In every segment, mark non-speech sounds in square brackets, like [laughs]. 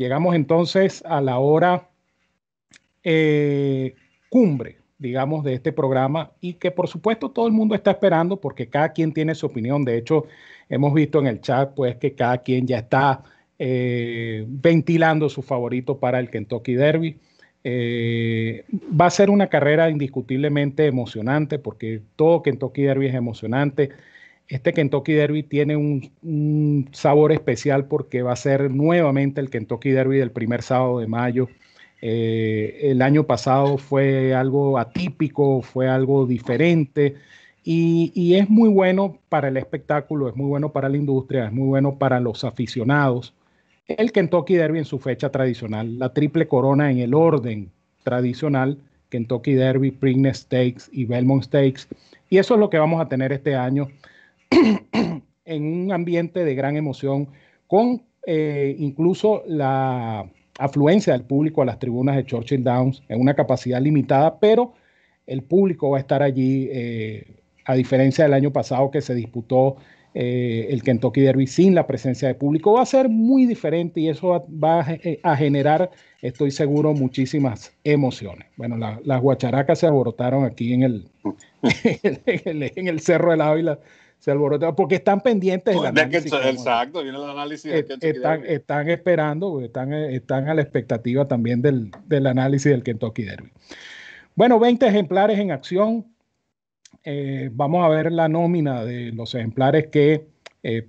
Llegamos entonces a la hora eh, cumbre, digamos, de este programa y que por supuesto todo el mundo está esperando porque cada quien tiene su opinión. De hecho, hemos visto en el chat pues que cada quien ya está eh, ventilando su favorito para el Kentucky Derby. Eh, va a ser una carrera indiscutiblemente emocionante porque todo Kentucky Derby es emocionante. Este Kentucky Derby tiene un, sabor especial porque va a ser nuevamente el Kentucky Derby del primer sábado de mayo. Eh, el año pasado fue algo atípico, fue algo diferente y, es muy bueno para el espectáculo, es muy bueno para la industria, es muy bueno para los aficionados. El Kentucky Derby en su fecha tradicional, la triple corona en el orden tradicional, Kentucky Derby, Preakness Stakes y Belmont Stakes. Y eso es lo que vamos a tener este año en un ambiente de gran emoción, con eh, incluso la afluencia del público a las tribunas de Churchill Downs en una capacidad limitada, pero el público va a estar allí, eh, a diferencia del año pasado que se disputó eh, el Kentucky Derby sin la presencia de público, va a ser muy diferente y eso va, a, generar, estoy seguro, muchísimas emociones. Bueno, las guacharacas se abortaron aquí [laughs] en el, en el Cerro del Ávila se porque están pendientes del análisis. exacto, viene el análisis. Eh, están, están, esperando, están, eh, están a la expectativa también del, análisis del Kentucky Derby. Bueno, 20 ejemplares en acción. Eh, vamos a ver la nómina de los ejemplares que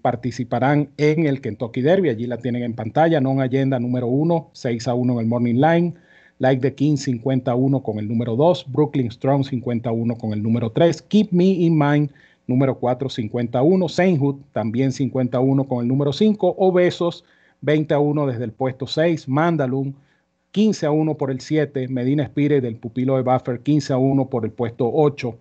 participarán en el Kentucky Derby. Allí la tienen en pantalla. Non Agenda número 1, 6 a 1 en el Morning Line. Like the King 51 con el número 2. Brooklyn Strong 51 con el número 3. Keep Me in Mind número 4, 51. Seinhut, también 51 con el número 5. Obesos, 20 a 1 desde el puesto 6. Mandalun, 15 a 1 por el 7. Medina Spire del pupilo de Buffer, 15 a 1 por el puesto 8.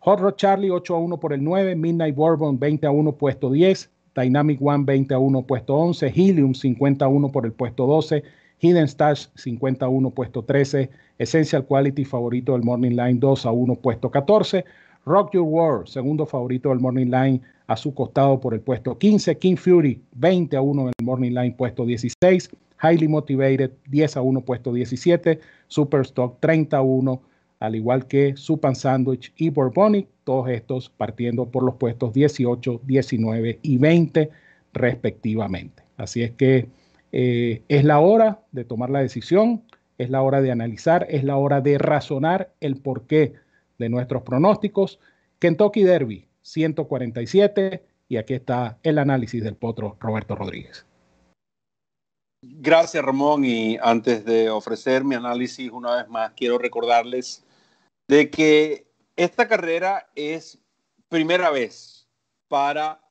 Hot Rod Charlie, 8 a 1 por el 9. Midnight Bourbon, 20 a 1 puesto 10. Dynamic One, 20 a 1 puesto 11. Helium, 50 por el puesto 12. Hidden Stash 51 puesto 13, Essential Quality favorito del Morning Line 2 a 1 puesto 14, Rock Your World, segundo favorito del Morning Line, a su costado por el puesto 15. King Fury, 20 a 1 en el Morning Line, puesto 16. Highly Motivated, 10 a 1, puesto 17. Superstock, 30 a 1, al igual que Supan Sandwich y Bourbonic, todos estos partiendo por los puestos 18, 19 y 20 respectivamente. Así es que eh, es la hora de tomar la decisión, es la hora de analizar, es la hora de razonar el porqué qué de nuestros pronósticos. Kentucky Derby, 147. Y aquí está el análisis del potro Roberto Rodríguez. Gracias, Ramón. Y antes de ofrecer mi análisis una vez más, quiero recordarles de que esta carrera es primera vez para,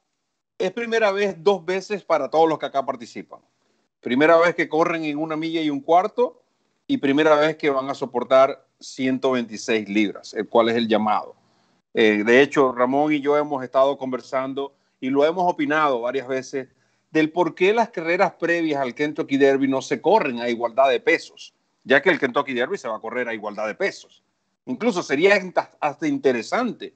es primera vez dos veces para todos los que acá participan. Primera vez que corren en una milla y un cuarto y primera vez que van a soportar 126 libras, el cual es el llamado. Eh, de hecho, Ramón y yo hemos estado conversando y lo hemos opinado varias veces del por qué las carreras previas al Kentucky Derby no se corren a igualdad de pesos, ya que el Kentucky Derby se va a correr a igualdad de pesos. Incluso sería hasta interesante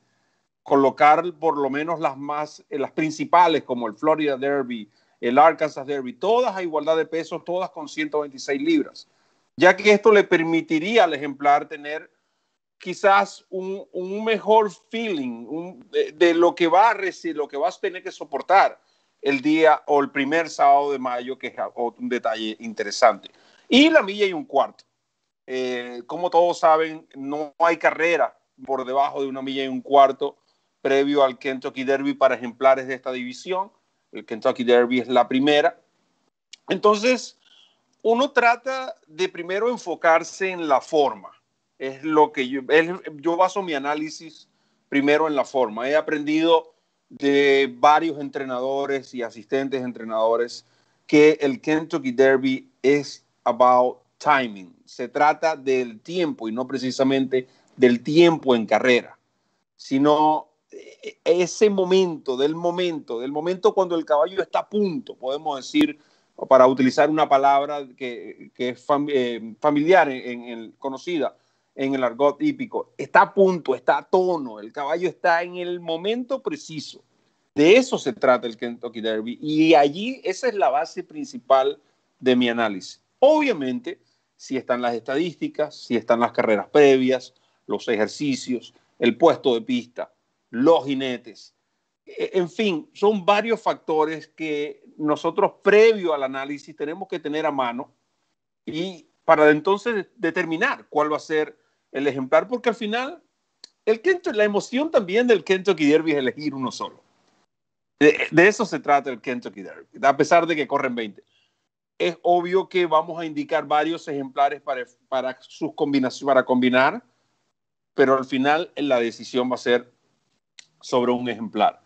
colocar por lo menos las más, eh, las principales como el Florida Derby, el Arkansas Derby, todas a igualdad de pesos, todas con 126 libras ya que esto le permitiría al ejemplar tener quizás un, mejor feeling de, lo que va a recibir, lo que vas a tener que soportar el día o el primer sábado de mayo, que es un detalle interesante. Y la milla y un cuarto. Eh, como todos saben, no hay carrera por debajo de una milla y un cuarto previo al Kentucky Derby para ejemplares de esta división. El Kentucky Derby es la primera. Entonces, uno trata de primero enfocarse en la forma. Es lo que yo, baso mi análisis primero en la forma. He aprendido de varios entrenadores y asistentes entrenadores que el Kentucky Derby es about timing. Se trata del tiempo y no precisamente del tiempo en carrera, sino ese momento, del momento, del momento cuando el caballo está a punto, podemos decir, para utilizar una palabra que, es eh, familiar, en, conocida en el argot típico, Está a punto, está a tono, el caballo está en el momento preciso. De eso se trata el Kentucky Derby y allí esa es la base principal de mi análisis. Obviamente, si están las estadísticas, si están las carreras previas, los ejercicios, el puesto de pista, los jinetes. E, en fin, son varios factores que nosotros previo al análisis tenemos que tener a mano y para entonces determinar cuál va a ser el ejemplar, porque al final el la emoción también del Kentucky Derby es elegir uno solo. De, eso se trata el Kentucky Derby, a pesar de que corren 20. Es obvio que vamos a indicar varios ejemplares para, para, sus combinación, para combinar, pero al final la decisión va a ser sobre un ejemplar.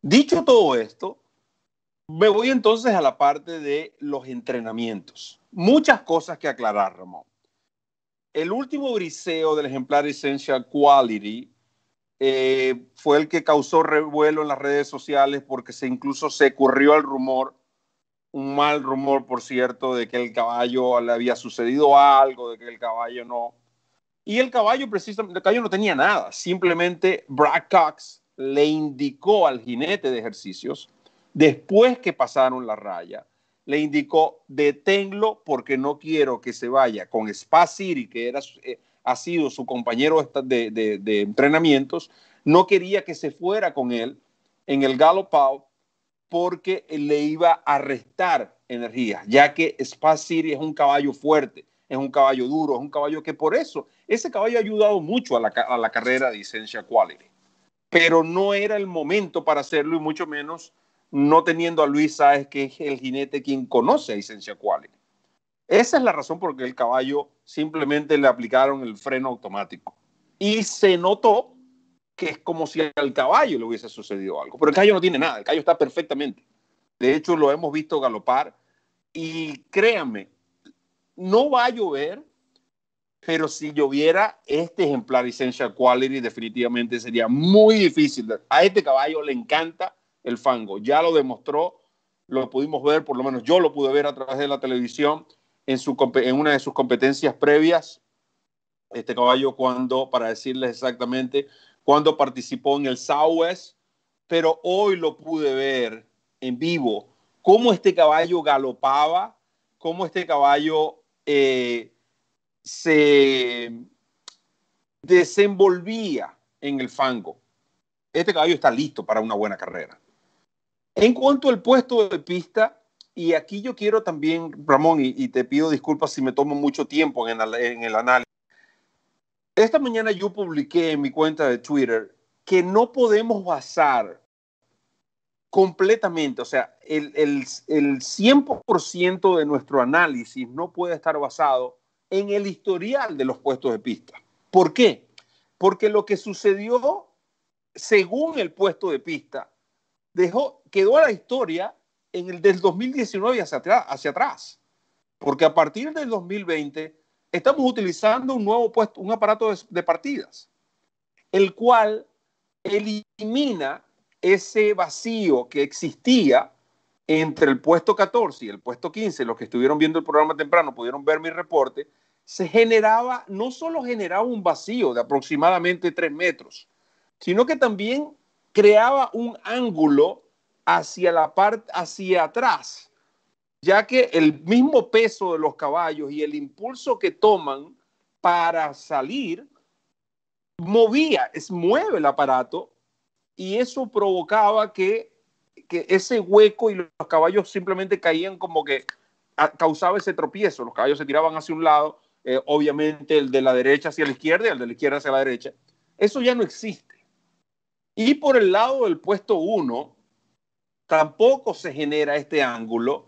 Dicho todo esto, me voy entonces a la parte de los entrenamientos. Muchas cosas que aclarar, Ramón. El último briseo del ejemplar Essential Quality eh, fue el que causó revuelo en las redes sociales porque se incluso se ocurrió el rumor, un mal rumor, por cierto, de que el caballo le había sucedido algo, de que el caballo no. Y el caballo, precisamente, el caballo no tenía nada. Simplemente Brad Cox le indicó al jinete de ejercicios después que pasaron la raya, le indicó, deténlo porque no quiero que se vaya con Spa City, que era, eh, ha sido su compañero de, entrenamientos, no quería que se fuera con él en el Galopao porque le iba a restar energía, ya que Spa City es un caballo fuerte, es un caballo duro, es un caballo que por eso, ese caballo ha ayudado mucho a la, a la carrera de Essential Quality, pero no era el momento para hacerlo y mucho menos no teniendo a Luis Sáez, que es el jinete quien conoce a Isencia Quali. Esa es la razón por la que el caballo simplemente le aplicaron el freno automático. Y se notó que es como si al caballo le hubiese sucedido algo. Pero el caballo no tiene nada, el caballo está perfectamente. De hecho, lo hemos visto galopar. Y créanme, no va a llover, pero si lloviera, este ejemplar Essential Quality definitivamente sería muy difícil. A este caballo le encanta el fango. Ya lo demostró, lo pudimos ver, por lo menos yo lo pude ver a través de la televisión en, una de sus competencias previas, este caballo cuando, para decirles exactamente, cuando participó en el Southwest, pero hoy lo pude ver en vivo, cómo este caballo galopaba, cómo este caballo eh, se desenvolvía en el fango. Este caballo está listo para una buena carrera. En cuanto al puesto de pista, y aquí yo quiero también, Ramón, y, te pido disculpas si me tomo mucho tiempo en el, análisis. Esta mañana yo publiqué en mi cuenta de Twitter que no podemos basar completamente, o sea, el, el 100% de nuestro análisis no puede estar basado en el historial de los puestos de pista. ¿Por qué? Porque lo que sucedió según el puesto de pista dejó quedó a la historia en el del 2019 hacia atrás, hacia atrás, porque a partir del 2020 estamos utilizando un nuevo puesto, un aparato de, partidas, el cual elimina ese vacío que existía entre el puesto 14 y el puesto 15, los que estuvieron viendo el programa temprano pudieron ver mi reporte, se generaba, no solo generaba un vacío de aproximadamente 3 metros, sino que también creaba un ángulo hacia la parte, hacia atrás, ya que el mismo peso de los caballos y el impulso que toman para salir movía, es, mueve el aparato y eso provocaba que, ese hueco y los caballos simplemente caían como que causaba ese tropiezo, los caballos se tiraban hacia un lado, eh, obviamente el de la derecha hacia la izquierda y el de la izquierda hacia la derecha. Eso ya no existe. Y por el lado del puesto 1, tampoco se genera este ángulo.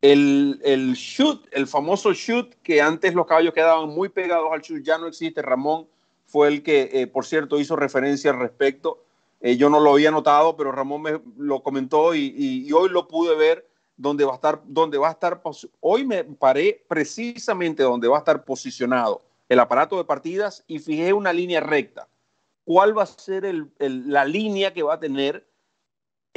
El, shoot, el famoso shoot que antes los caballos quedaban muy pegados al shoot, ya no existe. Ramón fue el que, eh, por cierto, hizo referencia al respecto. Eh, yo no lo había notado, pero Ramón me lo comentó y, hoy lo pude ver donde va a estar, va a estar, hoy me paré precisamente donde va a estar posicionado el aparato de partidas y fijé una línea recta. ¿Cuál va a ser la línea que va a tener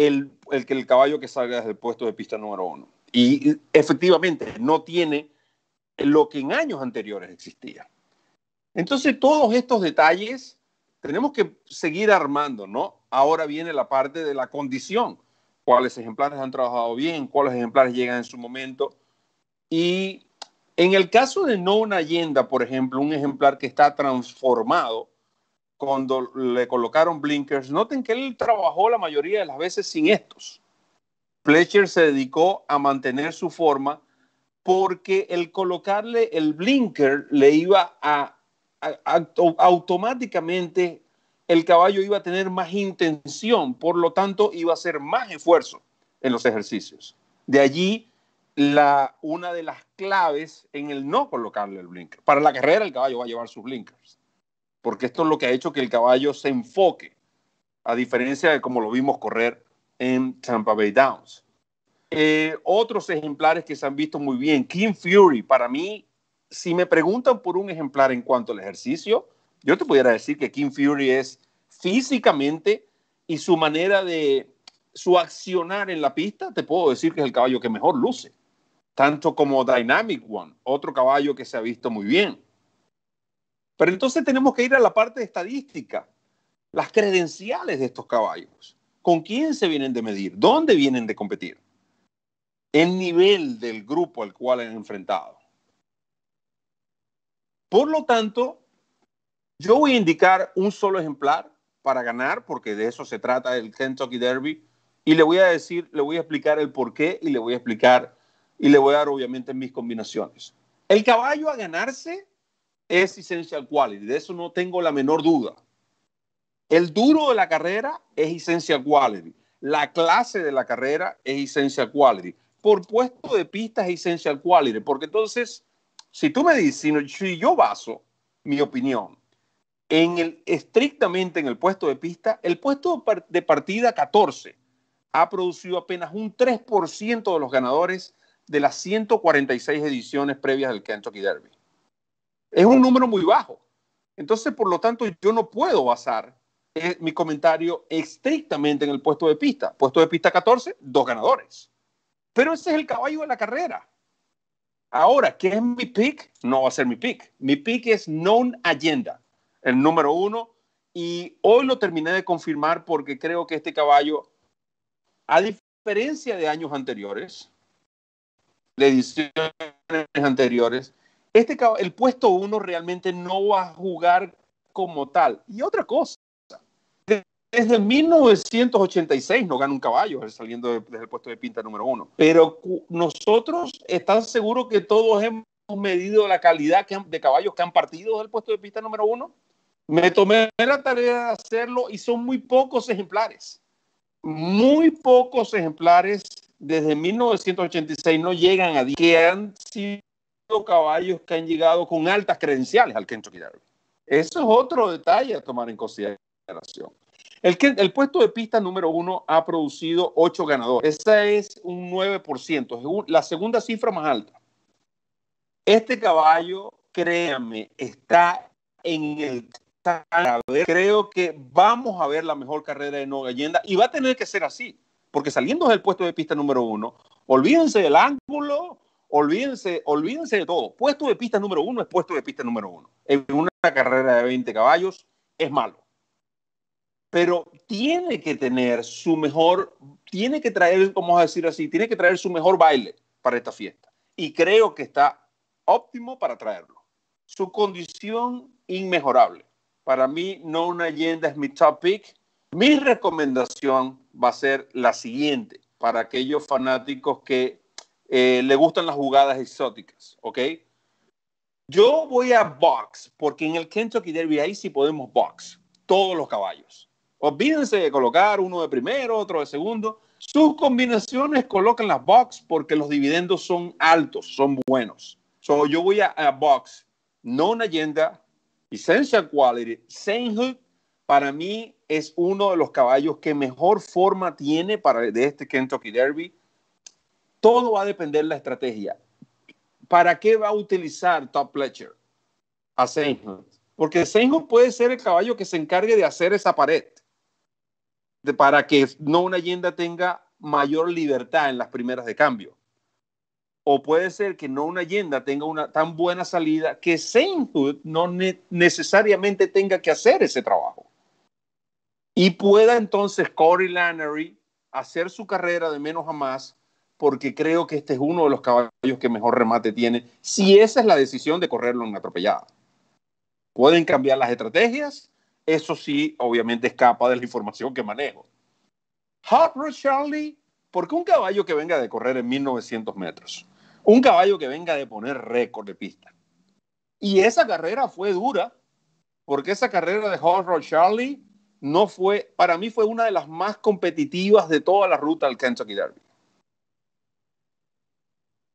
el, el caballo que salga desde el puesto de pista número uno. Y efectivamente no tiene lo que en años anteriores existía. Entonces todos estos detalles tenemos que seguir armando, ¿no? Ahora viene la parte de la condición, cuáles ejemplares han trabajado bien, cuáles ejemplares llegan en su momento. Y en el caso de no una Allenda, por ejemplo, un ejemplar que está transformado, cuando le colocaron blinkers. Noten que él trabajó la mayoría de las veces sin estos. Fletcher se dedicó a mantener su forma porque el colocarle el blinker le iba a, automáticamente el caballo iba a tener más intención, por lo tanto iba a hacer más esfuerzo en los ejercicios. De allí la, una de las claves en el no colocarle el blinker. Para la carrera el caballo va a llevar sus blinkers porque esto es lo que ha hecho que el caballo se enfoque, a diferencia de como lo vimos correr en Tampa Bay Downs. Eh, otros ejemplares que se han visto muy bien, King Fury, para mí, si me preguntan por un ejemplar en cuanto al ejercicio, yo te pudiera decir que King Fury es físicamente y su manera de su accionar en la pista, te puedo decir que es el caballo que mejor luce, tanto como Dynamic One, otro caballo que se ha visto muy bien. Pero entonces tenemos que ir a la parte de estadística, las credenciales de estos caballos. ¿Con quién se vienen de medir? ¿Dónde vienen de competir? El nivel del grupo al cual han enfrentado. Por lo tanto, yo voy a indicar un solo ejemplar para ganar, porque de eso se trata el Kentucky Derby, y le voy a decir, le voy a explicar el por qué y le voy a explicar y le voy a dar obviamente mis combinaciones. El caballo a ganarse es Essential Quality, de eso no tengo la menor duda. El duro de la carrera es Essential Quality, la clase de la carrera es Essential Quality, por puesto de pista es Essential Quality, porque entonces, si tú me dices, si, si yo baso mi opinión en el, estrictamente en el puesto de pista, el puesto de partida 14 ha producido apenas un 3% de los ganadores de las 146 ediciones previas del Kentucky Derby. Es un número muy bajo. Entonces, por lo tanto, yo no puedo basar eh, mi comentario estrictamente en el puesto de pista. Puesto de pista 14, dos ganadores. Pero ese es el caballo de la carrera. Ahora, ¿qué es mi pick? No va a ser mi pick. Mi pick es Known Agenda, el número uno. Y hoy lo terminé de confirmar porque creo que este caballo, a diferencia de años anteriores, de ediciones anteriores, este, el puesto uno realmente no va a jugar como tal. Y otra cosa, desde 1986 no gana un caballo eh, saliendo desde el puesto de pinta número uno. Pero nosotros, ¿estás seguro que todos hemos medido la calidad de caballos que han partido del puesto de pinta número uno? Me tomé la tarea de hacerlo y son muy pocos ejemplares. Muy pocos ejemplares desde 1986 no llegan a 10 que han sido caballos que han llegado con altas credenciales al Kentucky Derby. Eso es otro detalle a tomar en consideración. El, el puesto de pista número uno ha producido ocho ganadores. Esa es un 9%, la segunda cifra más alta. Este caballo, créanme, está en el creo que vamos a ver la mejor carrera de Nueva Allenda y va a tener que ser así, porque saliendo del puesto de pista número uno, olvídense del ángulo, olvídense, olvídense de todo. Puesto de pista número uno es puesto de pista número uno. En una carrera de 20 caballos es malo. Pero tiene que tener su mejor, tiene que traer, vamos a decir así, tiene que traer su mejor baile para esta fiesta. Y creo que está óptimo para traerlo. Su condición inmejorable. Para mí, no una leyenda es mi top pick. Mi recomendación va a ser la siguiente para aquellos fanáticos que eh, le gustan las jugadas exóticas, ¿ok? Yo voy a box, porque en el Kentucky Derby ahí sí podemos box, todos los caballos. Olvídense de colocar uno de primero, otro de segundo. Sus combinaciones colocan las box porque los dividendos son altos, son buenos. So, yo voy a, box, no una agenda, essential quality, Sainthood, para mí es uno de los caballos que mejor forma tiene para de este Kentucky Derby. Todo va a depender de la estrategia. ¿Para qué va a utilizar Top Pletcher a Seinhold? Porque Seinhold puede ser el caballo que se encargue de hacer esa pared de, para que no una yenda tenga mayor libertad en las primeras de cambio. O puede ser que no una yenda tenga una tan buena salida que Seinhood no necesariamente tenga que hacer ese trabajo. Y pueda entonces Corey Lannery hacer su carrera de menos a más porque creo que este es uno de los caballos que mejor remate tiene, si esa es la decisión de correrlo en atropellada. Pueden cambiar las estrategias, eso sí, obviamente escapa de la información que manejo. Hot Rod Charlie, porque un caballo que venga de correr en 1900 metros? Un caballo que venga de poner récord de pista. Y esa carrera fue dura, porque esa carrera de Hot Rod Charlie no fue, para mí fue una de las más competitivas de toda la ruta al Kentucky Derby.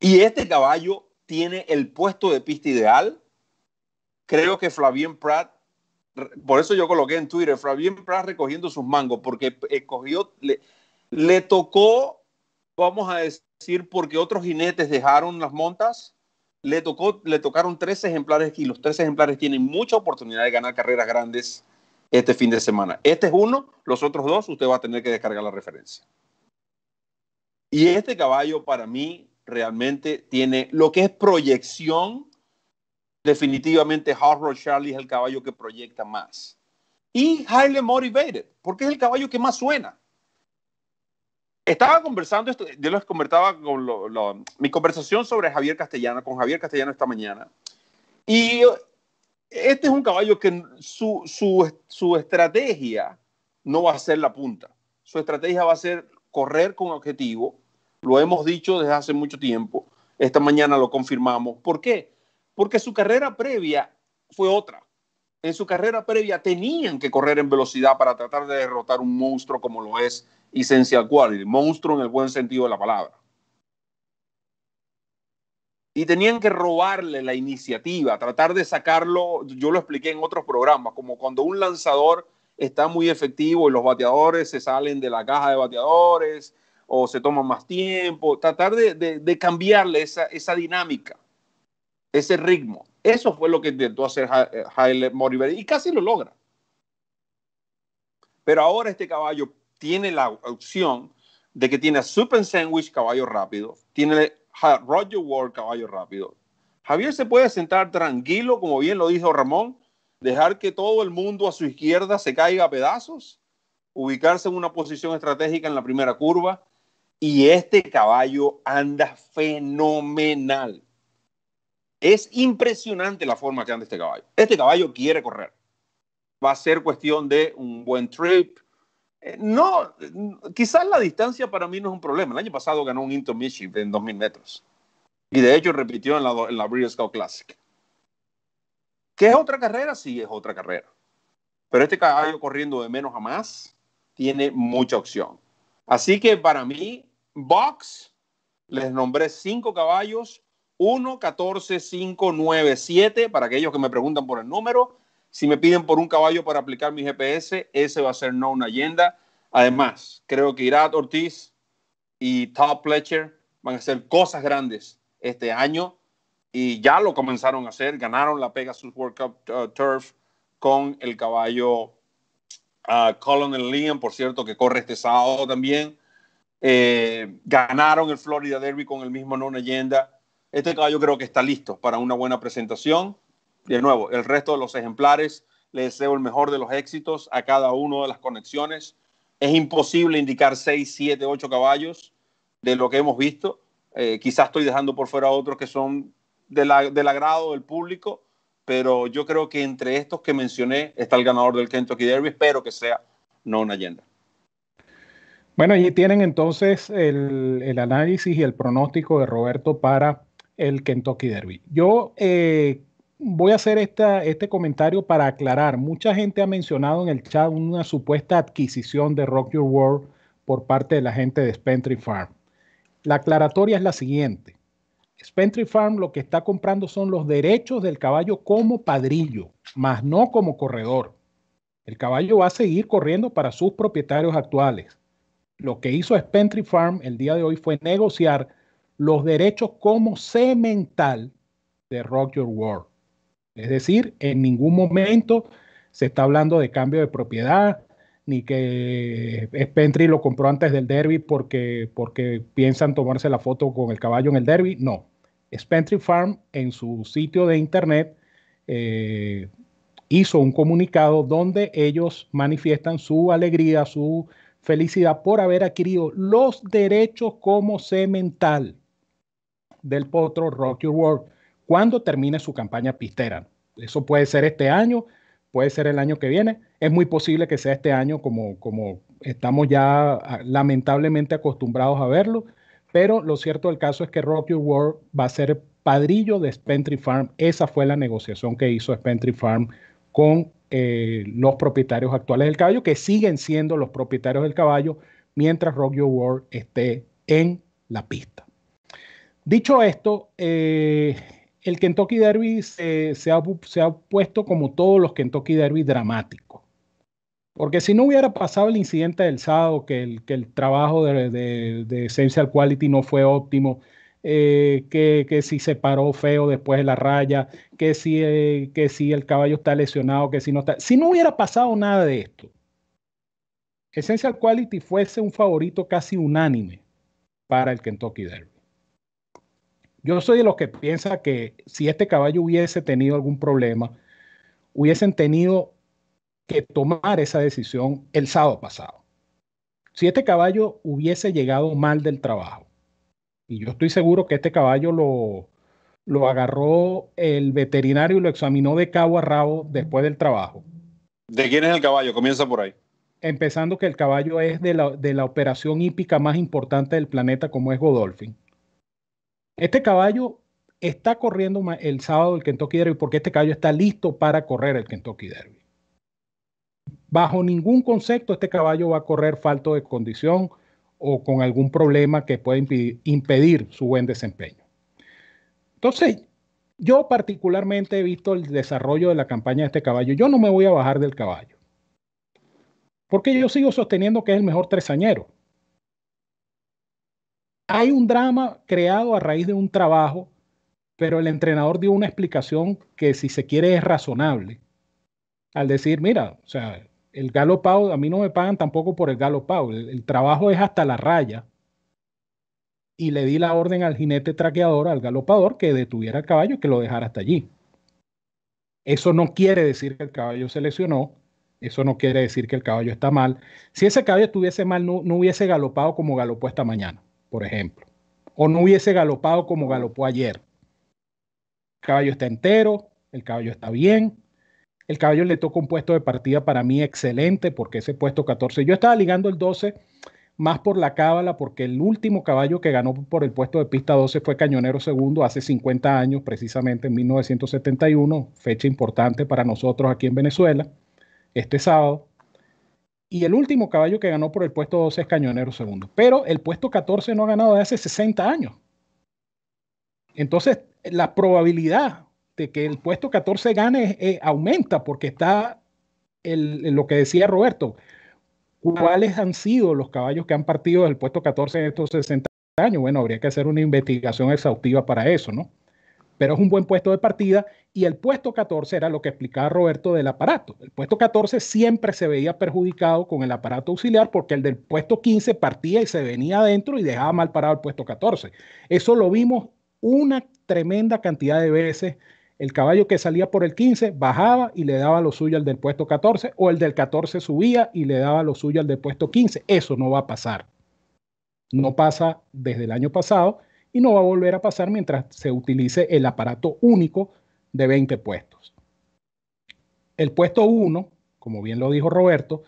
Y este caballo tiene el puesto de pista ideal. Creo que Flavien Pratt, por eso yo coloqué en Twitter, Flavien Prat recogiendo sus mangos, porque escogió, le, tocó, vamos a decir, porque otros jinetes dejaron las montas, le, tocó, le tocaron tres ejemplares y los tres ejemplares tienen mucha oportunidad de ganar carreras grandes este fin de semana. Este es uno, los otros dos usted va a tener que descargar la referencia. Y este caballo para mí realmente tiene lo que es proyección. Definitivamente, Hard Rock Charlie es el caballo que proyecta más. Y Highly Motivated, porque es el caballo que más suena. Estaba conversando, esto, yo les comentaba con mi conversación sobre Javier Castellano, con Javier Castellano esta mañana. Y este es un caballo que su, su, su estrategia no va a ser la punta. Su estrategia va a ser correr con objetivo, lo hemos dicho desde hace mucho tiempo. Esta mañana lo confirmamos. ¿Por qué? Porque su carrera previa fue otra. En su carrera previa tenían que correr en velocidad para tratar de derrotar un monstruo como lo es Essential quality monstruo en el buen sentido de la palabra. Y tenían que robarle la iniciativa, tratar de sacarlo, yo lo expliqué en otros programas, como cuando un lanzador está muy efectivo y los bateadores se salen de la caja de bateadores o se toma más tiempo, tratar de, cambiarle esa, dinámica, ese ritmo. Eso fue lo que intentó hacer eh, Haile Moriver y casi lo logra. Pero ahora este caballo tiene la opción de que tiene a Super Sandwich, caballo rápido, tiene a Roger Ward, caballo rápido. Javier se puede sentar tranquilo, como bien lo dijo Ramón, dejar que todo el mundo a su izquierda se caiga a pedazos, ubicarse en una posición estratégica en la primera curva, y este caballo anda fenomenal. Es impresionante la forma que anda este caballo. Este caballo quiere correr. Va a ser cuestión de un buen trip. Eh, no, quizás la distancia para mí no es un problema. El año pasado ganó un intermission en 2000 metros. Y de hecho repitió en la, en Scout Breeders' Classic. ¿Qué es otra carrera? Sí, es otra carrera. Pero este caballo corriendo de menos a más tiene mucha opción. Así que para mí, Box, les nombré cinco caballos, 1, 14, 5, 9, 7, para aquellos que me preguntan por el número. Si me piden por un caballo para aplicar mi GPS, ese va a ser no una agenda. Además, creo que Irat Ortiz y Todd Fletcher van a hacer cosas grandes este año y ya lo comenzaron a hacer. Ganaron la Pegasus World Cup uh, Turf con el caballo a Colonel Liam, por cierto, que corre este sábado también. Eh, ganaron el Florida Derby con el mismo no leyenda. Este caballo creo que está listo para una buena presentación. De nuevo, el resto de los ejemplares, les deseo el mejor de los éxitos a cada uno de las conexiones. Es imposible indicar 6, 7, 8 caballos de lo que hemos visto. Eh, quizás estoy dejando por fuera otros que son del agrado del público, pero yo creo que entre estos que mencioné está el ganador del Kentucky Derby, espero que sea no una leyenda. Bueno, allí tienen entonces el, análisis y el pronóstico de Roberto para el Kentucky Derby. Yo eh, voy a hacer esta, este comentario para aclarar. Mucha gente ha mencionado en el chat una supuesta adquisición de Rock Your World por parte de la gente de Spentry Farm. La aclaratoria es la siguiente. Spentry Farm lo que está comprando son los derechos del caballo como padrillo, más no como corredor. El caballo va a seguir corriendo para sus propietarios actuales. Lo que hizo Spentry Farm el día de hoy fue negociar los derechos como semental de Rock Your World. Es decir, en ningún momento se está hablando de cambio de propiedad, ni que Spentry eh, lo compró antes del derby porque, porque piensan tomarse la foto con el caballo en el derby. No. Spentry Farm en su sitio de internet eh, hizo un comunicado donde ellos manifiestan su alegría, su felicidad por haber adquirido los derechos como semental del potro Rock Your World cuando termine su campaña pistera. Eso puede ser este año, puede ser el año que viene, es muy posible que sea este año como, como estamos ya ah, lamentablemente acostumbrados a verlo, pero lo cierto del caso es que Rocky World va a ser padrillo de Spentry Farm. Esa fue la negociación que hizo Spentry Farm con eh, los propietarios actuales del caballo, que siguen siendo los propietarios del caballo mientras Rocky World esté en la pista. Dicho esto, eh, el Kentucky Derby se, se, ha, se, ha, puesto como todos los Kentucky Derby dramático. Porque si no hubiera pasado el incidente del sábado, que el, trabajo de, de, Essential Quality no fue óptimo, eh, que, si se paró feo después de la raya, que si, eh, que si el caballo está lesionado, que si no está... Si no hubiera pasado nada de esto, Essential Quality fuese un favorito casi unánime para el Kentucky Derby. Yo soy de los que piensa que si este caballo hubiese tenido algún problema, hubiesen tenido que tomar esa decisión el sábado pasado. Si este caballo hubiese llegado mal del trabajo, y yo estoy seguro que este caballo lo, lo agarró el veterinario y lo examinó de cabo a rabo después del trabajo. ¿De quién es el caballo? Comienza por ahí. Empezando que el caballo es de la, de la operación hípica más importante del planeta como es Godolphin. Este caballo está corriendo el sábado el Kentucky Derby porque este caballo está listo para correr el Kentucky Derby. Bajo ningún concepto este caballo va a correr falto de condición o con algún problema que pueda impedir, impedir su buen desempeño. Entonces, yo particularmente he visto el desarrollo de la campaña de este caballo. Yo no me voy a bajar del caballo. Porque yo sigo sosteniendo que es el mejor tresañero hay un drama creado a raíz de un trabajo, pero el entrenador dio una explicación que si se quiere es razonable. Al decir, mira, o sea, el galopado, a mí no me pagan tampoco por el galopado, el, trabajo es hasta la raya. Y le di la orden al jinete traqueador, al galopador, que detuviera al caballo y que lo dejara hasta allí. Eso no quiere decir que el caballo se lesionó, eso no quiere decir que el caballo está mal. Si ese caballo estuviese mal, no, no hubiese galopado como galopó esta mañana por ejemplo, o no hubiese galopado como galopó ayer. El caballo está entero, el caballo está bien, el caballo le tocó un puesto de partida para mí excelente porque ese puesto 14, yo estaba ligando el 12 más por la cábala porque el último caballo que ganó por el puesto de pista 12 fue Cañonero Segundo hace 50 años, precisamente en 1971, fecha importante para nosotros aquí en Venezuela, este sábado y el último caballo que ganó por el puesto 12 es Cañonero Segundo. Pero el puesto 14 no ha ganado desde hace 60 años. Entonces, la probabilidad de que el puesto 14 gane eh, aumenta porque está lo que decía Roberto. ¿Cuáles han sido los caballos que han partido del puesto 14 en estos 60 años? Bueno, habría que hacer una investigación exhaustiva para eso, ¿no? pero es un buen puesto de partida. Y el puesto 14 era lo que explicaba Roberto del aparato. El puesto 14 siempre se veía perjudicado con el aparato auxiliar porque el del puesto 15 partía y se venía adentro y dejaba mal parado el puesto 14. Eso lo vimos una tremenda cantidad de veces. El caballo que salía por el 15 bajaba y le daba lo suyo al del puesto 14 o el del 14 subía y le daba lo suyo al del puesto 15. Eso no va a pasar. No pasa desde el año pasado y no va a volver a pasar mientras se utilice el aparato único de 20 puestos. El puesto 1, como bien lo dijo Roberto,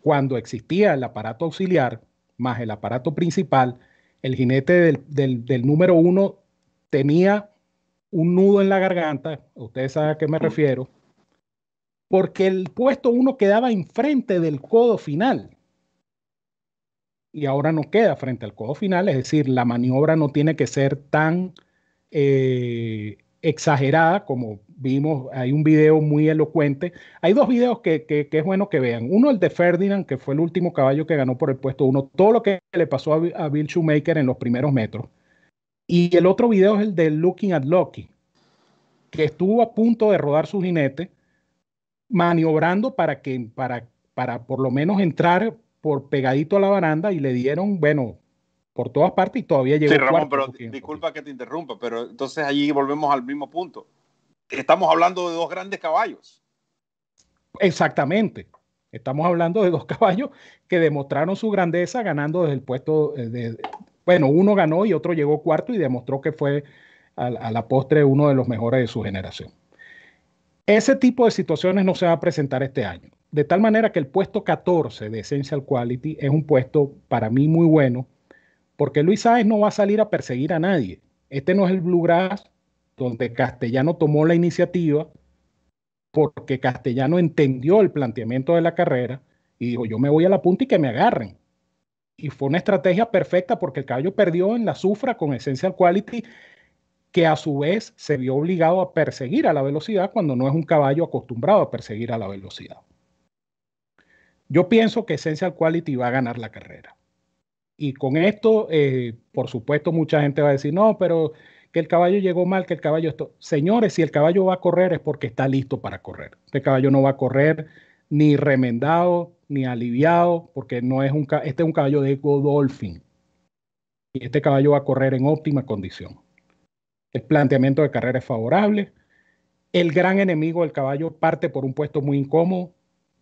cuando existía el aparato auxiliar más el aparato principal, el jinete del, número 1 tenía un nudo en la garganta, ustedes saben a qué me refiero, porque el puesto 1 quedaba enfrente del codo final y ahora no queda frente al codo final, es decir, la maniobra no tiene que ser tan eh, exagerada como vimos, hay un video muy elocuente, hay dos videos que, es bueno que vean, uno el de Ferdinand, que fue el último caballo que ganó por el puesto uno, todo lo que le pasó a, Bill Shoemaker en los primeros metros, y el otro video es el de Looking at Lucky, que estuvo a punto de rodar su jinete, maniobrando para que, para, para por lo menos entrar por pegadito a la baranda y le dieron, bueno, por todas partes y todavía llegó. Sí, Ramón, pero disculpa que te interrumpa, pero entonces allí volvemos al mismo punto. Estamos hablando de dos grandes caballos. Exactamente. Estamos hablando de dos [laughs] caballos que demostraron su grandeza ganando desde el puesto eh, de, bueno, uno ganó y otro llegó cuarto y demostró que fue a, la postre uno de los mejores de su generación. Ese tipo de situaciones no se va a presentar este año de tal manera que el puesto 14 de Essential Quality es un puesto para mí muy bueno, porque Luis Sáenz no va a salir a perseguir a nadie. Este no es el Bluegrass donde Castellano tomó la iniciativa, porque Castellano entendió el planteamiento de la carrera y dijo, yo me voy a la punta y que me agarren. Y fue una estrategia perfecta porque el caballo perdió en la sufra con Essential Quality, que a su vez se vio obligado a perseguir a la velocidad cuando no es un caballo acostumbrado a perseguir a la velocidad. Yo pienso que Essential Quality va a ganar la carrera. Y con esto, eh, por supuesto, mucha gente va a decir, no, pero que el caballo llegó mal, que el caballo esto. Señores, si el caballo va a correr es porque está listo para correr. Este caballo no va a correr ni remendado, ni aliviado, porque no es un, este es un caballo de Godolphin. Y este caballo va a correr en óptima condición. El planteamiento de carrera es favorable. El gran enemigo del caballo parte por un puesto muy incómodo,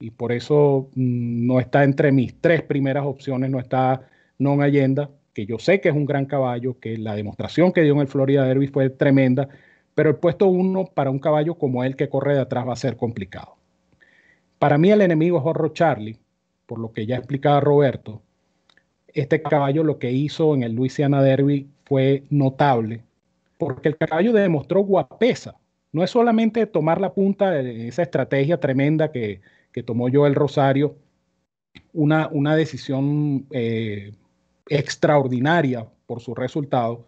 y por eso mm, no está entre mis tres primeras opciones, no está Non Allenda, que yo sé que es un gran caballo, que la demostración que dio en el Florida Derby fue tremenda, pero el puesto uno para un caballo como él que corre de atrás va a ser complicado. Para mí el enemigo es Horro Charlie, por lo que ya explicaba Roberto. Este caballo lo que hizo en el Louisiana Derby fue notable, porque el caballo demostró guapesa. No es solamente tomar la punta de eh, esa estrategia tremenda que, que tomó Joel Rosario, una, una decisión eh, extraordinaria por su resultado.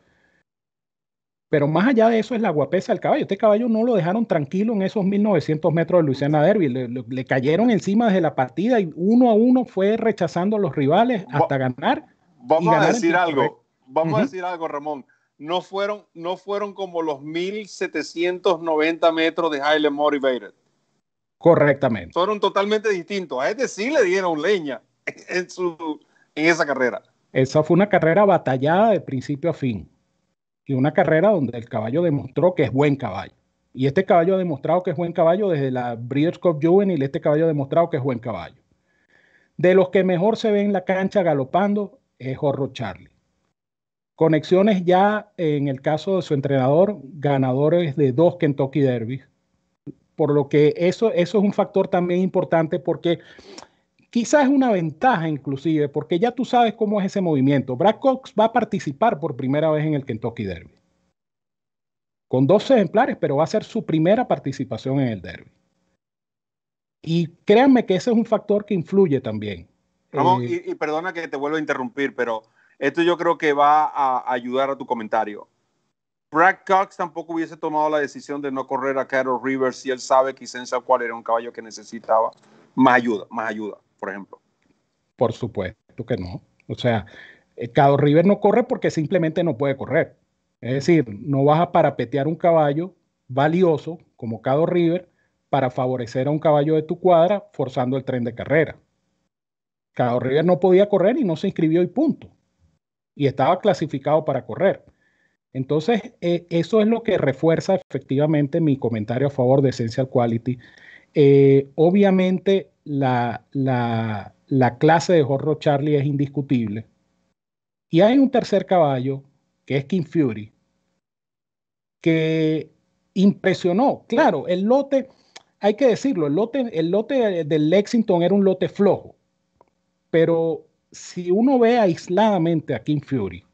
Pero más allá de eso es la guapesa del caballo. Este caballo no lo dejaron tranquilo en esos 1900 metros de Luciana Derby. Le, cayeron encima desde la partida y uno a uno fue rechazando a los rivales hasta ganar. Vamos a decir algo, vamos a decir algo, Ramón. No fueron, no fueron como los 1790 metros de Highland Motivated. Correctamente. Fueron totalmente distintos. A este sí le dieron leña en, su, en esa carrera. Esa fue una carrera batallada de principio a fin. Y una carrera donde el caballo demostró que es buen caballo. Y este caballo ha demostrado que es buen caballo desde la Breeders' Cup Juvenil. Este caballo ha demostrado que es buen caballo. De los que mejor se ve en la cancha galopando es Horro Charlie. Conexiones ya en el caso de su entrenador, ganadores de dos Kentucky Derby por lo que eso, eso es un factor también importante porque quizás es una ventaja inclusive, porque ya tú sabes cómo es ese movimiento. Brad Cox va a participar por primera vez en el Kentucky Derby. Con 12 ejemplares, pero va a ser su primera participación en el derby. Y créanme que ese es un factor que influye también. Ramón, eh, y, y, perdona que te vuelva a interrumpir, pero esto yo creo que va a ayudar a tu comentario. Brad Cox tampoco hubiese tomado la decisión de no correr a Carol River si él sabe que cuál era un caballo que necesitaba más ayuda, más ayuda, por ejemplo. Por supuesto que no. O sea, Cado eh, River no corre porque simplemente no puede correr. Es decir, no vas a parapetear un caballo valioso como Cado River para favorecer a un caballo de tu cuadra forzando el tren de carrera. Cado River no podía correr y no se inscribió y punto. Y estaba clasificado para correr. Entonces, eh, eso es lo que refuerza efectivamente mi comentario a favor de Essential Quality. Eh, obviamente, la, clase de Horror Charlie es indiscutible. Y hay un tercer caballo, que es King Fury, que impresionó. Claro, el lote, hay que decirlo, el lote, el lote del Lexington era un lote flojo. Pero si uno ve aisladamente a King Fury,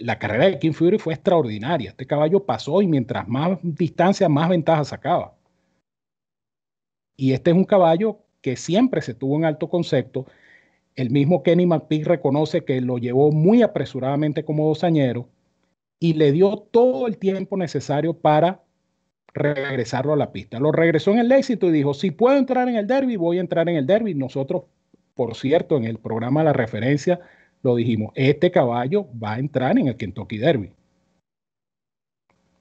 la carrera de King Fury fue extraordinaria. Este caballo pasó y mientras más distancia, más ventaja sacaba. Y este es un caballo que siempre se tuvo en alto concepto. El mismo Kenny McPeak reconoce que lo llevó muy apresuradamente como dosañero y le dio todo el tiempo necesario para regresarlo a la pista. Lo regresó en el éxito y dijo, si puedo entrar en el derby, voy a entrar en el derby. Nosotros, por cierto, en el programa La Referencia lo dijimos, este caballo va a entrar en el Kentucky Derby.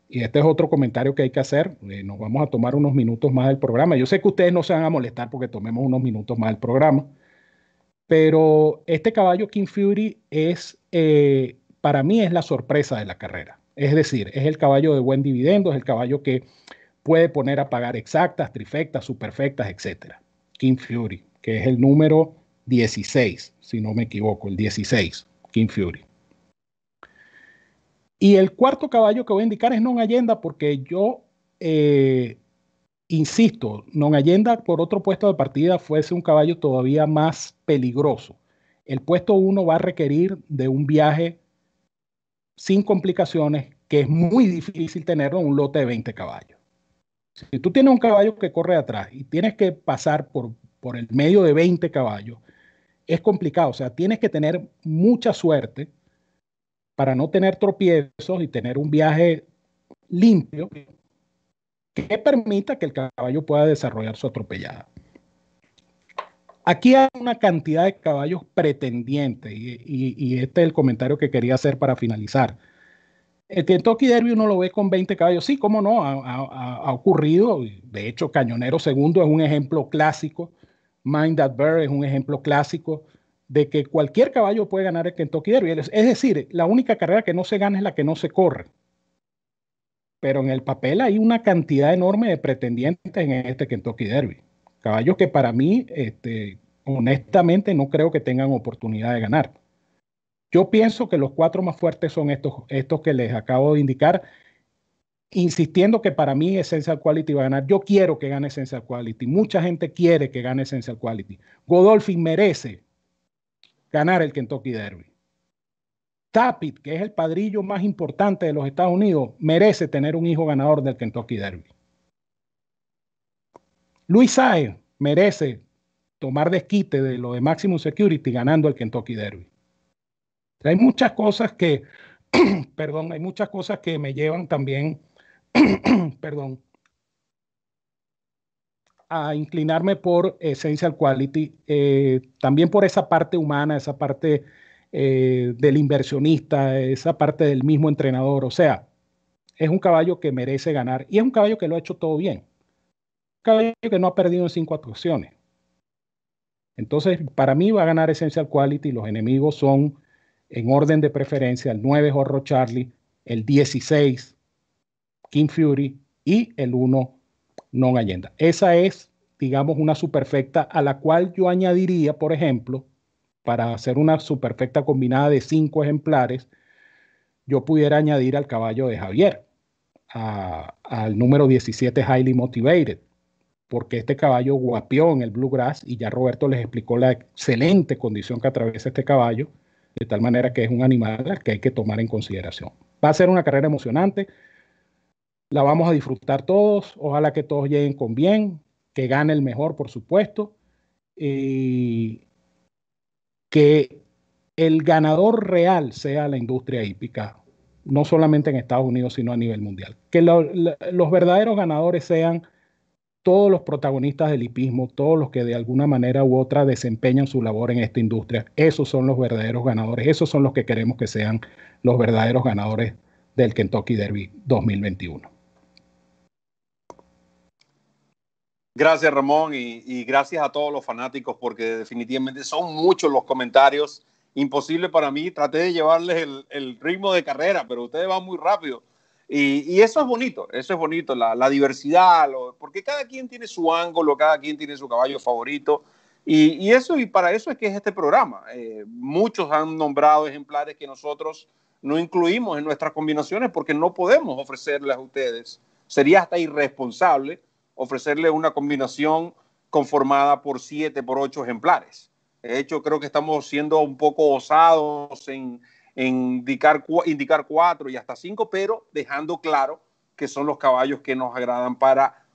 Y este es otro comentario que hay que hacer. Eh, nos vamos a tomar unos minutos más del programa. Yo sé que ustedes no se van a molestar porque tomemos unos minutos más del programa. Pero este caballo King Fury es, eh, para mí, es la sorpresa de la carrera. Es decir, es el caballo de buen dividendo, es el caballo que puede poner a pagar exactas, trifectas, superfectas, etc. King Fury, que es el número 16, si no me equivoco, el 16, King Fury. Y el cuarto caballo que voy a indicar es Non Allenda, porque yo eh, insisto, Non Allenda por otro puesto de partida fuese un caballo todavía más peligroso. El puesto 1 va a requerir de un viaje sin complicaciones, que es muy difícil tenerlo en un lote de 20 caballos. Si tú tienes un caballo que corre atrás y tienes que pasar por, por el medio de 20 caballos, es complicado, o sea, tienes que tener mucha suerte para no tener tropiezos y tener un viaje limpio que permita que el caballo pueda desarrollar su atropellada. Aquí hay una cantidad de caballos pretendientes y, este es el comentario que quería hacer para finalizar. El Kentucky Derby uno lo ve con 20 caballos. Sí, cómo no, ha, ha ocurrido. De hecho, Cañonero Segundo es un ejemplo clásico Mind That Bear es un ejemplo clásico de que cualquier caballo puede ganar el Kentucky Derby. Es decir, la única carrera que no se gana es la que no se corre. Pero en el papel hay una cantidad enorme de pretendientes en este Kentucky Derby. Caballos que para mí, este, honestamente, no creo que tengan oportunidad de ganar. Yo pienso que los cuatro más fuertes son estos, estos que les acabo de indicar insistiendo que para mí Essential Quality va a ganar. Yo quiero que gane Essential Quality. Mucha gente quiere que gane Essential Quality. Godolphin merece ganar el Kentucky Derby. Tapit, que es el padrillo más importante de los Estados Unidos, merece tener un hijo ganador del Kentucky Derby. Luis Saez merece tomar desquite de lo de Maximum Security ganando el Kentucky Derby. Hay muchas cosas que, [clears throat] perdón, hay muchas cosas que me llevan también [clears throat] perdón, a inclinarme por Essential Quality, eh, también por esa parte humana, esa parte eh, del inversionista, esa parte del mismo entrenador. O sea, es un caballo que merece ganar y es un caballo que lo ha hecho todo bien. Un caballo que no ha perdido en cinco actuaciones. Entonces, para mí va a ganar Essential Quality. Los enemigos son, en orden de preferencia, el 9 jorro Charlie, el 16 King Fury y el 1 Non Allenda. Esa es, digamos, una superfecta a la cual yo añadiría, por ejemplo, para hacer una superfecta combinada de cinco ejemplares, yo pudiera añadir al caballo de Javier, al número 17 Highly Motivated, porque este caballo guapió en el Bluegrass y ya Roberto les explicó la excelente condición que atraviesa este caballo, de tal manera que es un animal que hay que tomar en consideración. Va a ser una carrera emocionante la vamos a disfrutar todos, ojalá que todos lleguen con bien, que gane el mejor, por supuesto, y que el ganador real sea la industria hípica, no solamente en Estados Unidos, sino a nivel mundial. Que los verdaderos ganadores sean todos los protagonistas del hipismo, todos los que de alguna manera u otra desempeñan su labor en esta industria. Esos son los verdaderos ganadores, esos son los que queremos que sean los verdaderos ganadores del Kentucky Derby 2021. Gracias Ramón y, gracias a todos los fanáticos porque definitivamente son muchos los comentarios. Imposible para mí, traté de llevarles el, ritmo de carrera, pero ustedes van muy rápido. Y, eso es bonito, eso es bonito, la, diversidad, porque cada quien tiene su ángulo, cada quien tiene su caballo favorito. Y, eso, y para eso es que es este programa. Eh, muchos han nombrado ejemplares que nosotros no incluimos en nuestras combinaciones porque no podemos ofrecerles a ustedes. Sería hasta irresponsable ofrecerle una combinación conformada por siete, por ocho ejemplares. De hecho, creo que estamos siendo un poco osados en, indicar, cuatro y hasta cinco, pero dejando claro que son los caballos que nos agradan para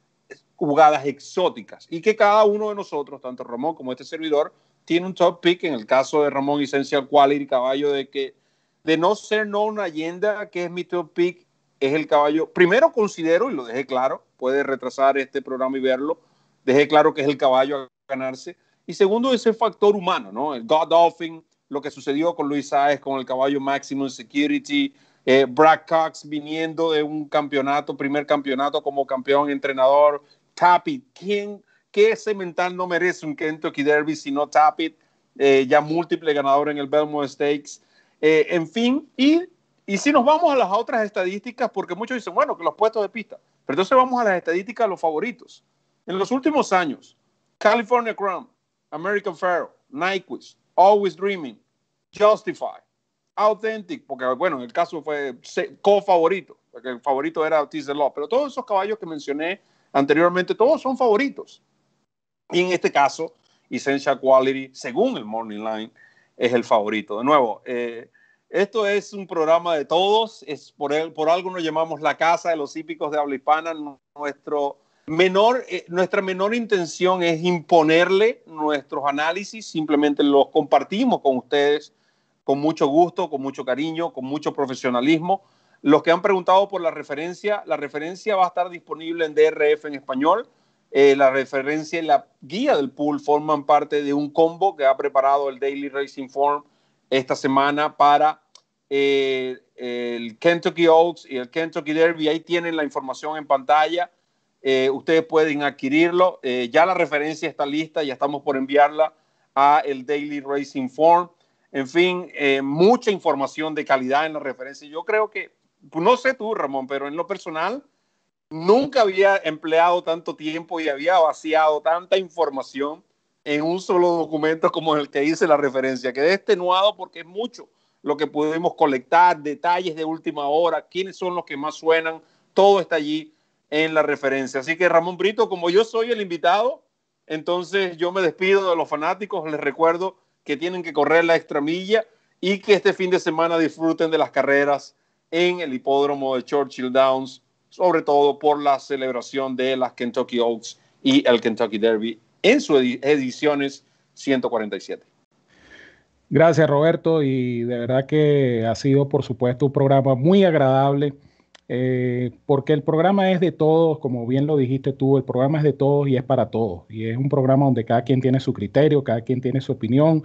jugadas exóticas y que cada uno de nosotros, tanto Ramón como este servidor, tiene un top pick. En el caso de Ramón, cual Quality, caballo de que de no ser no una leyenda, que es mi top pick, es el caballo. Primero considero, y lo dejé claro, puede retrasar este programa y verlo, dejé claro que es el caballo a ganarse. Y segundo, ese factor humano, ¿no? El Godolphin, lo que sucedió con Luis Saez, con el caballo Maximum Security, eh, Brad Cox viniendo de un campeonato, primer campeonato como campeón, entrenador, Tapit, ¿quién? ¿Qué cemental no merece un Kentucky Derby si no Tapit? Eh, ya múltiple ganador en el Belmont Stakes. Eh, en fin, y y si nos vamos a las otras estadísticas, porque muchos dicen, bueno, que los puestos de pista, pero entonces vamos a las estadísticas, los favoritos. En los últimos años, California Crown, American Pharaoh, Nyquist, Always Dreaming, Justify, Authentic, porque bueno, en el caso fue co-favorito, porque el favorito era the Law, pero todos esos caballos que mencioné anteriormente, todos son favoritos. Y en este caso, Essential Quality, según el Morning Line, es el favorito. De nuevo, eh, esto es un programa de todos, es por, por algo nos llamamos la Casa de los Hípicos de Habla Hispana. Nuestro menor, eh, nuestra menor intención es imponerle nuestros análisis, simplemente los compartimos con ustedes con mucho gusto, con mucho cariño, con mucho profesionalismo. Los que han preguntado por la referencia, la referencia va a estar disponible en DRF en español. Eh, la referencia y la guía del pool forman parte de un combo que ha preparado el Daily Racing Forum esta semana para eh, el Kentucky Oaks y el Kentucky Derby. Ahí tienen la información en pantalla. Eh, ustedes pueden adquirirlo. Eh, ya la referencia está lista, ya estamos por enviarla a el Daily Racing Form. En fin, mucha información de calidad en la referencia. Yo creo que, pues, no sé tú, Ramón, pero en lo personal, nunca había empleado tanto tiempo y había vaciado tanta información en un solo documento como el que hice la referencia. Quedé extenuado porque es mucho lo que pudimos colectar, detalles de última hora, quiénes son los que más suenan, todo está allí en la referencia. Así que Ramón Brito, como yo soy el invitado, entonces yo me despido de los fanáticos, les recuerdo que tienen que correr la extramilla y que este fin de semana disfruten de las carreras en el hipódromo de Churchill Downs, sobre todo por la celebración de las Kentucky Oaks y el Kentucky Derby en sus ediciones 147. Gracias Roberto y de verdad que ha sido por supuesto un programa muy agradable eh, porque el programa es de todos, como bien lo dijiste tú, el programa es de todos y es para todos y es un programa donde cada quien tiene su criterio, cada quien tiene su opinión.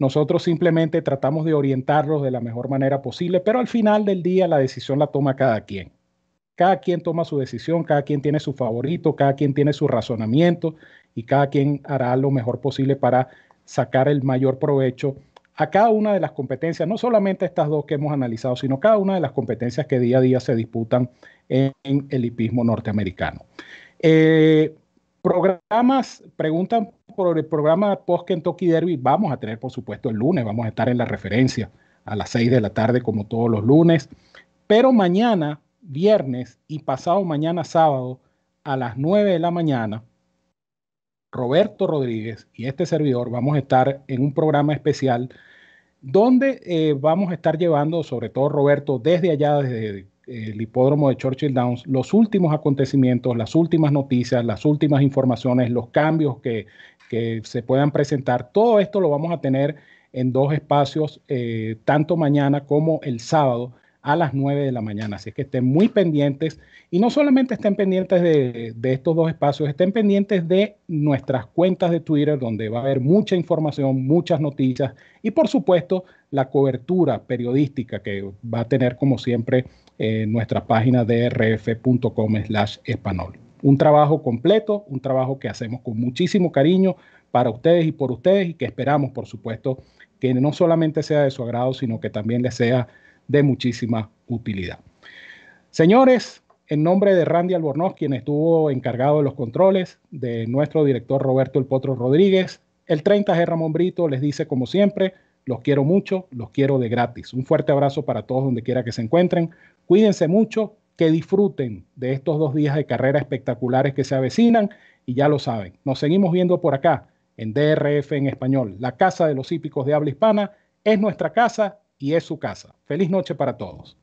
Nosotros simplemente tratamos de orientarlos de la mejor manera posible, pero al final del día la decisión la toma cada quien. Cada quien toma su decisión, cada quien tiene su favorito, cada quien tiene su razonamiento y cada quien hará lo mejor posible para sacar el mayor provecho a cada una de las competencias, no solamente estas dos que hemos analizado, sino cada una de las competencias que día a día se disputan en, el hipismo norteamericano. Eh, programas, preguntan por el programa post Kentucky Derby, vamos a tener por supuesto el lunes, vamos a estar en la referencia a las 6 de la tarde como todos los lunes, pero mañana, viernes y pasado mañana sábado a las 9 de la mañana, Roberto Rodríguez y este servidor vamos a estar en un programa especial donde eh, vamos a estar llevando, sobre todo Roberto, desde allá, desde eh, el hipódromo de Churchill Downs, los últimos acontecimientos, las últimas noticias, las últimas informaciones, los cambios que, que se puedan presentar. Todo esto lo vamos a tener en dos espacios, eh, tanto mañana como el sábado, a las 9 de la mañana. Así que estén muy pendientes y no solamente estén pendientes de, estos dos espacios, estén pendientes de nuestras cuentas de Twitter, donde va a haber mucha información, muchas noticias y por supuesto la cobertura periodística que va a tener como siempre eh, nuestra página de rf.com slash español. Un trabajo completo, un trabajo que hacemos con muchísimo cariño para ustedes y por ustedes y que esperamos, por supuesto, que no solamente sea de su agrado, sino que también les sea de muchísima utilidad. Señores, en nombre de Randy Albornoz, quien estuvo encargado de los controles, de nuestro director Roberto El Potro Rodríguez, el 30G Ramón Brito les dice como siempre, los quiero mucho, los quiero de gratis. Un fuerte abrazo para todos donde quiera que se encuentren. Cuídense mucho, que disfruten de estos dos días de carrera espectaculares que se avecinan y ya lo saben. Nos seguimos viendo por acá en DRF en español. La Casa de los Hípicos de Habla Hispana es nuestra casa y es su casa. Feliz noche para todos.